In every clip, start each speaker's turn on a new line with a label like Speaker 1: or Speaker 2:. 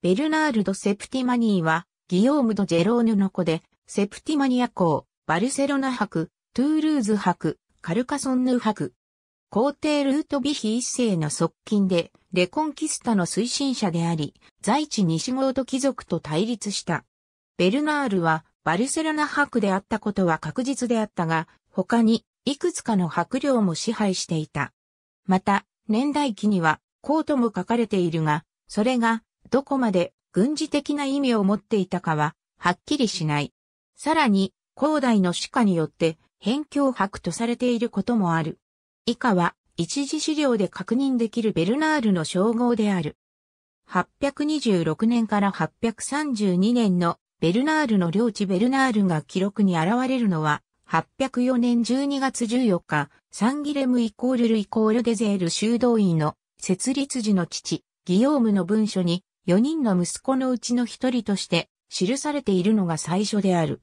Speaker 1: ベルナール・ド・セプティマニーは、ギオーム・ド・ジェローヌの子で、セプティマニア公、バルセロナ博、トゥールーズ博、カルカソンヌ博。皇帝ルートビヒ一世の側近で、レコンキスタの推進者であり、在地西ゴート貴族と対立した。ベルナールは、バルセロナ博であったことは確実であったが、他に、いくつかの博領も支配していた。また、年代記には、こうとも書かれているが、それが、どこまで軍事的な意味を持っていたかは、はっきりしない。さらに、広大の死科によって、辺境博とされていることもある。以下は、一時資料で確認できるベルナールの称号である。826年から832年のベルナールの領地ベルナールが記録に現れるのは、804年12月14日、サンギレムイコールルイコールデゼール修道院の設立時の父、ギヨームの文書に4人の息子のうちの一人として記されているのが最初である。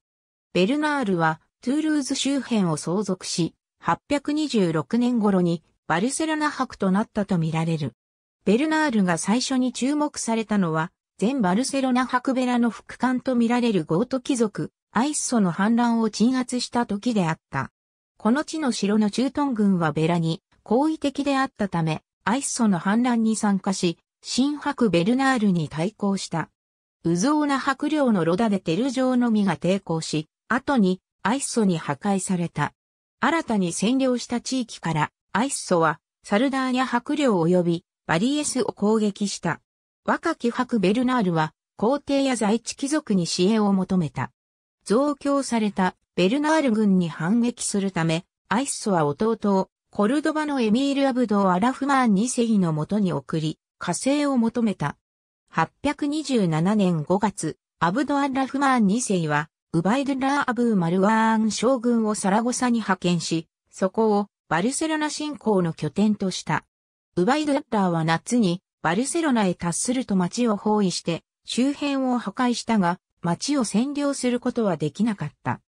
Speaker 1: ベルナールはトゥールーズ周辺を相続し、826年頃にバルセロナ博となったとみられる。ベルナールが最初に注目されたのは、全バルセロナ博ベラの副官とみられるゴート貴族、アイッソの反乱を鎮圧した時であった。この地の城の駐屯軍はベラに好意的であったため、アイッソの反乱に参加し、新白ベルナールに対抗した。うぞうな白領のロダでテル状の実が抵抗し、後にアイッソに破壊された。新たに占領した地域からアイッソはサルダーニャ白領及びバリエスを攻撃した。若き白ベルナールは皇帝や在地貴族に支援を求めた。増強されたベルナール軍に反撃するため、アイッソは弟をコルドバのエミール・アブドアラフマーン2世のもとに送り、火星を求めた。827年5月、アブドアラフマーン2世は、ウバイドラー・アブー・マルワーン将軍をサラゴサに派遣し、そこをバルセロナ侵攻の拠点とした。ウバイドラッーは夏にバルセロナへ達すると町を包囲して周辺を破壊したが、町を占領することはできなかった。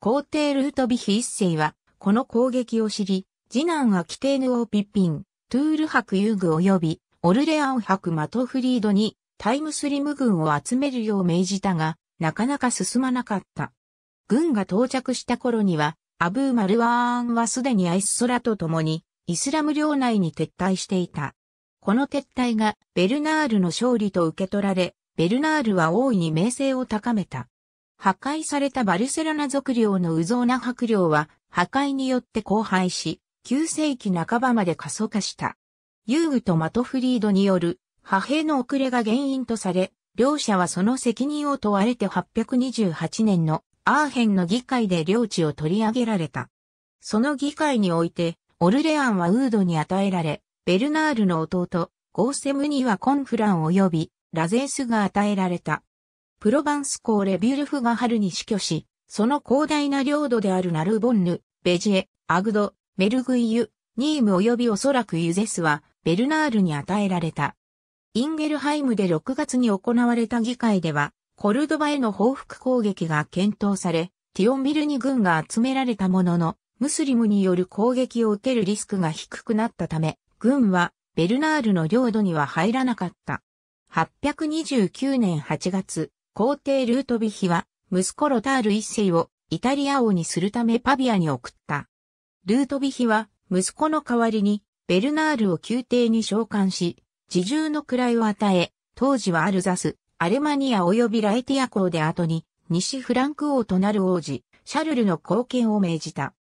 Speaker 1: 皇帝ルートビィヒ一世は、この攻撃を知り、次男アキテーヌ王ピッピン、トゥールユ遊具及びオルレアン博マトフリードにタイムスリム軍を集めるよう命じたが、なかなか進まなかった。軍が到着した頃には、アブー・マルワーンはすでにアイス空と共に、イスラム領内に撤退していた。この撤退がベルナールの勝利と受け取られ、ベルナールは大いに名声を高めた。破壊されたバルセロナ族領のウゾーナ伯領は破壊によって荒廃し、9世紀半ばまで過疎化した。遊具とマトフリードによる破兵の遅れが原因とされ、両者はその責任を問われて828年のアーヘンの議会で領地を取り上げられた。その議会において、オルレアンはウードに与えられ、ベルナールの弟、ゴーセムにはコンフラン及びラゼースが与えられた。プロヴァンス公レビュルフが春に死去し、その広大な領土であるナルボンヌ、ベジエ、アグド、メルグイユ、ニーム及びおそらくユゼスは、ベルナールに与えられた。インゲルハイムで6月に行われた議会では、コルドバへの報復攻撃が検討され、ティオンビルに軍が集められたものの、ムスリムによる攻撃を受けるリスクが低くなったため、軍はベルナールの領土には入らなかった。829年8月、皇帝ルートビヒは、息子ロタール一世をイタリア王にするためパビアに送った。ルートビヒは、息子の代わりにベルナールを宮廷に召喚し、自重の位を与え、当時はアルザス、アルマニア及びライティア公で後に、西フランク王となる王子、シャルルの貢献を命じた。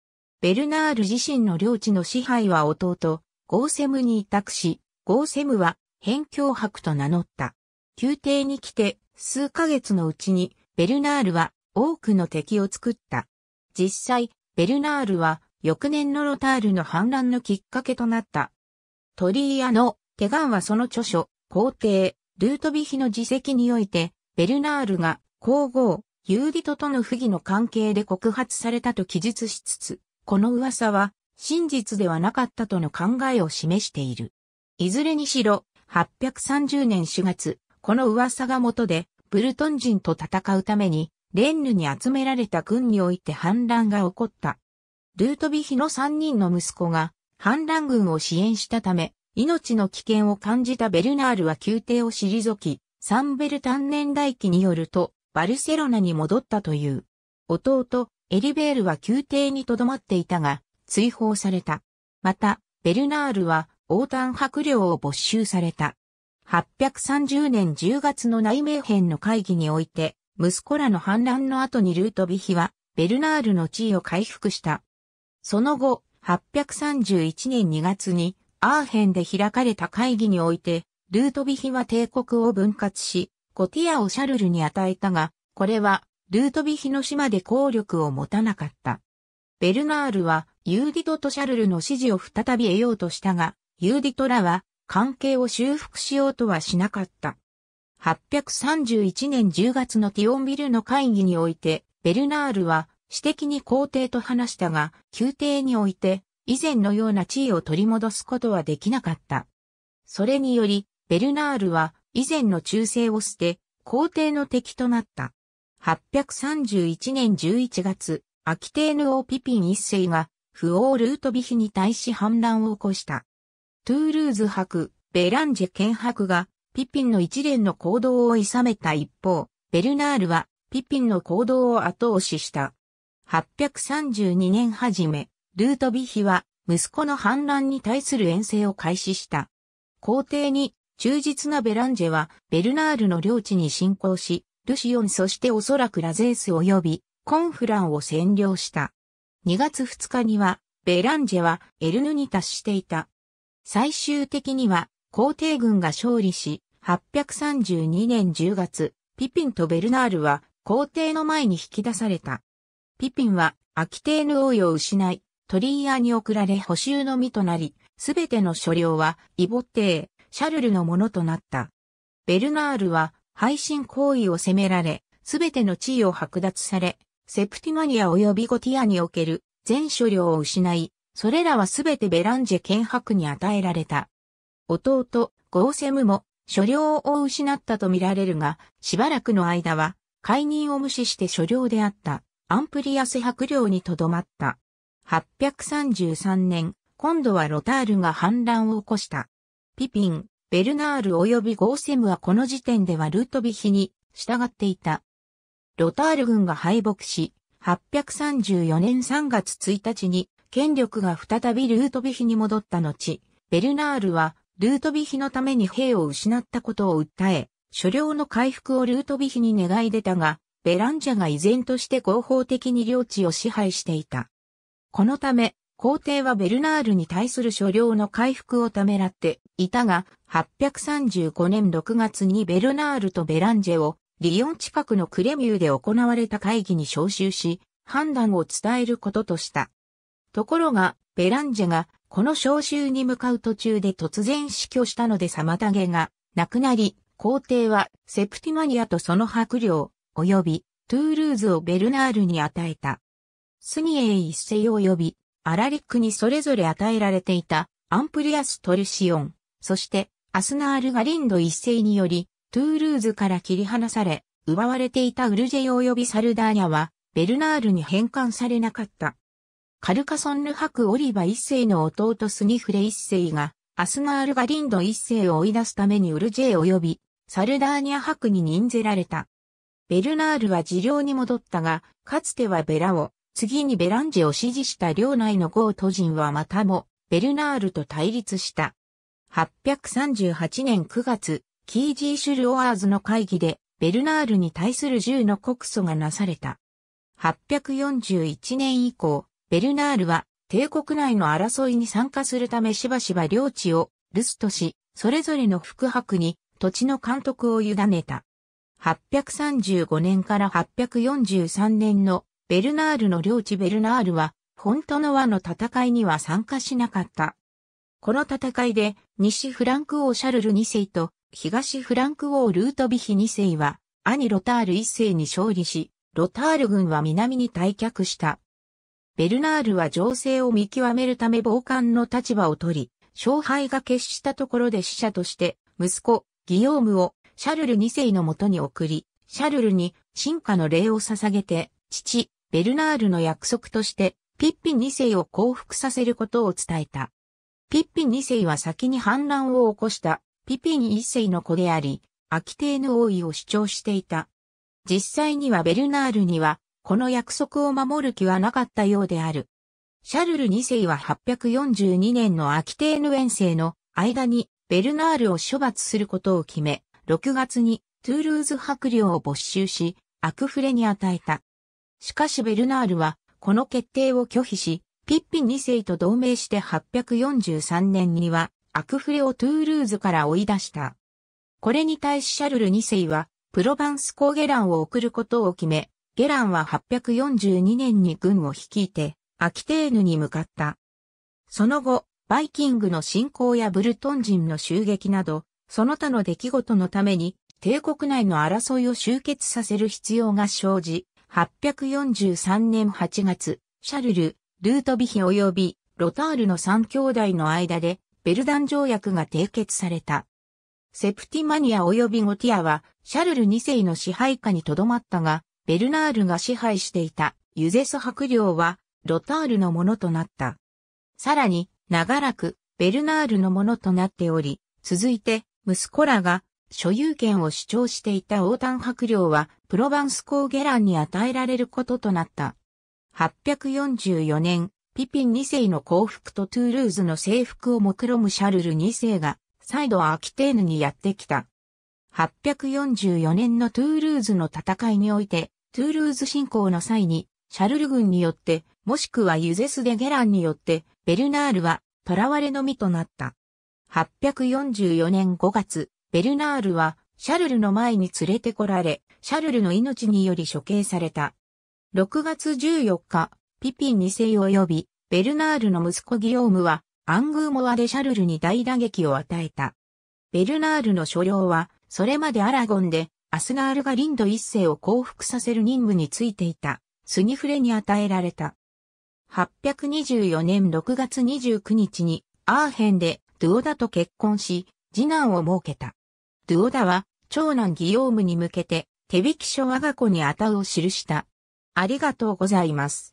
Speaker 1: ベルナール自身の領地の支配は弟、ゴーセムに委託し、ゴーセムは、辺境伯と名乗った。宮廷に来て、数ヶ月のうちに、ベルナールは、多くの敵を作った。実際、ベルナールは、翌年のロタールの反乱のきっかけとなった。トリーアの手ンはその著書、皇帝、ルートビヒの自責において、ベルナールが皇后、ユーディトとの不義の関係で告発されたと記述しつつ、この噂は真実ではなかったとの考えを示している。いずれにしろ、830年4月、この噂が元で、ブルトン人と戦うために、レンヌに集められた軍において反乱が起こった。ルートビヒの3人の息子が反乱軍を支援したため、命の危険を感じたベルナールは宮廷を退き、サンベル単年代記によると、バルセロナに戻ったという。弟、エリベールは宮廷に留まっていたが、追放された。また、ベルナールは、王丹白領を没収された。830年10月の内名編の会議において、息子らの反乱の後にルートビヒは、ベルナールの地位を回復した。その後、831年2月にアーヘンで開かれた会議において、ルートビヒは帝国を分割し、コティアをシャルルに与えたが、これは、ルートビヒの島で効力を持たなかった。ベルナールは、ユーディトとシャルルの支持を再び得ようとしたが、ユーディトらは、関係を修復しようとはしなかった。831年10月のティオンビルの会議において、ベルナールは、私的に皇帝と話したが、宮廷において、以前のような地位を取り戻すことはできなかった。それにより、ベルナールは以前の忠誠を捨て、皇帝の敵となった。831年11月、アキテーヌ王ピピン一世が、フオールートビヒに対し反乱を起こした。トゥールーズ博、ベランジェ県博が、ピピンの一連の行動を諌めた一方、ベルナールは、ピピンの行動を後押しした。832年初め、ルートビヒは息子の反乱に対する遠征を開始した。皇帝に忠実なベランジェはベルナールの領地に侵攻し、ルシオンそしておそらくラゼース及びコンフランを占領した。2月2日にはベランジェはエルヌに達していた。最終的には皇帝軍が勝利し、832年10月、ピピンとベルナールは皇帝の前に引き出された。ピピンは、アキテーヌ王位を失い、トリーアに送られ補修の身となり、すべての所領は、イボテー、シャルルのものとなった。ベルナールは、配信行為を責められ、すべての地位を剥奪され、セプティマニア及びゴティアにおける全所領を失い、それらはすべてベランジェ剣伯に与えられた。弟、ゴーセムも所領を失ったとみられるが、しばらくの間は解任を無視して所領であった。アンプリアス伯領にとどまった。833年、今度はロタールが反乱を起こした。ピピン、ベルナール及びゴーセムはこの時点ではルートビヒに従っていた。ロタール軍が敗北し、834年3月1日に権力が再びルートビヒに戻った後、ベルナールはルートビヒのために兵を失ったことを訴え、所領の回復をルートビヒに願い出たが、ベランジャが依然として合法的に領地を支配していた。このため、皇帝はベルナールに対する所領の回復をためらっていたが、835年6月にベルナールとベランジェをリヨン近くのクレミューで行われた会議に招集し、判断を伝えることとした。ところが、ベランジェがこの招集に向かう途中で突然死去したので妨げがなくなり、皇帝はセプティマニアとその白領、及びトゥールーズをベルナールに与えた。スニエイ一世及びアラリックにそれぞれ与えられていたアンプリアス・トルシオン、そしてアスナール・ガリンド一世によりトゥールーズから切り離され、奪われていたウルジェイ及びサルダーニャはベルナールに返還されなかった。カルカソンヌ博オリバ一世の弟スニフレ一世がアスナール・ガリンド一世を追い出すためにウルジェイ及びサルダーニャ博に任ぜられた。ベルナールは治療に戻ったが、かつてはベラを、次にベランジを支持した領内のゴート人はまたも、ベルナールと対立した。838年9月、キージー・シュル・オアーズの会議で、ベルナールに対する銃の告訴がなされた。841年以降、ベルナールは帝国内の争いに参加するためしばしば領地を留守とし、それぞれの副伯に土地の監督を委ねた。835年から843年のベルナールの領地ベルナールは、フォントノの戦いには参加しなかった。この戦いで、西フランク王シャルル2世と、東フランク王ルートビヒ2世は、兄ロタール1世に勝利し、ロタール軍は南に退却した。ベルナールは情勢を見極めるため傍観の立場を取り、勝敗が決したところで死者として、息子、ギヨームをシャルル2世のもとに送り、シャルルに進化の礼を捧げて、父、ベルナールの約束として、ピッピン2世を降伏させることを伝えた。ピッピン2世は先に反乱を起こしたピピン1世の子であり、アキテーヌ王位を主張していた。実際にはベルナールには、この約束を守る気はなかったようである。シャルル2世は842年のアキテーヌ遠征の間にベルナールを処罰することを決め、6月にトゥールーズ伯領を没収し、アクフレに与えた。しかしベルナールは、この決定を拒否し、ピッピン2世と同盟して843年には、アクフレをトゥールーズから追い出した。これに対しシャルル2世は、プロヴァンス公ゲランを送ることを決め、ゲランは842年に軍を率いて、アキテーヌに向かった。その後、バイキングの侵攻やブルトン人の襲撃など、その他の出来事のために、帝国内の争いを終結させる必要が生じ、843年8月、シャルル、ルートビヒ及びロタールの三兄弟の間で、ベルダン条約が締結された。セプティマニア及びゴティアは、シャルル2世の支配下に留まったが、ベルナールが支配していたユゼス白領は、ロタールのものとなった。さらに、長らく、ベルナールのものとなっており、続いて、息子らが所有権を主張していた横丹白領はプロヴァンスゲ下ンに与えられることとなった。844年、ピピン2世の降伏とトゥールーズの征服を目論むシャルル2世が、再度アーキテーヌにやってきた。844年のトゥールーズの戦いにおいて、トゥールーズ侵攻の際に、シャルル軍によって、もしくはユゼスでゲランによって、ベルナールは、囚われの身となった。844年5月、ベルナールはシャルルの前に連れてこられ、シャルルの命により処刑された。6月14日、ピピン2世及び、ベルナールの息子ギオームは、アングーモアでシャルルに大打撃を与えた。ベルナールの所領は、それまでアラゴンで、アスガールがリンド1世を降伏させる任務についていた、スニフレに与えられた。824年6月29日に、アーヘンで、ドゥオダと結婚し、次男を設けた。ドゥオダは、長男ギヨームに向けて、手引き書我が子にあたを記した。ありがとうございます。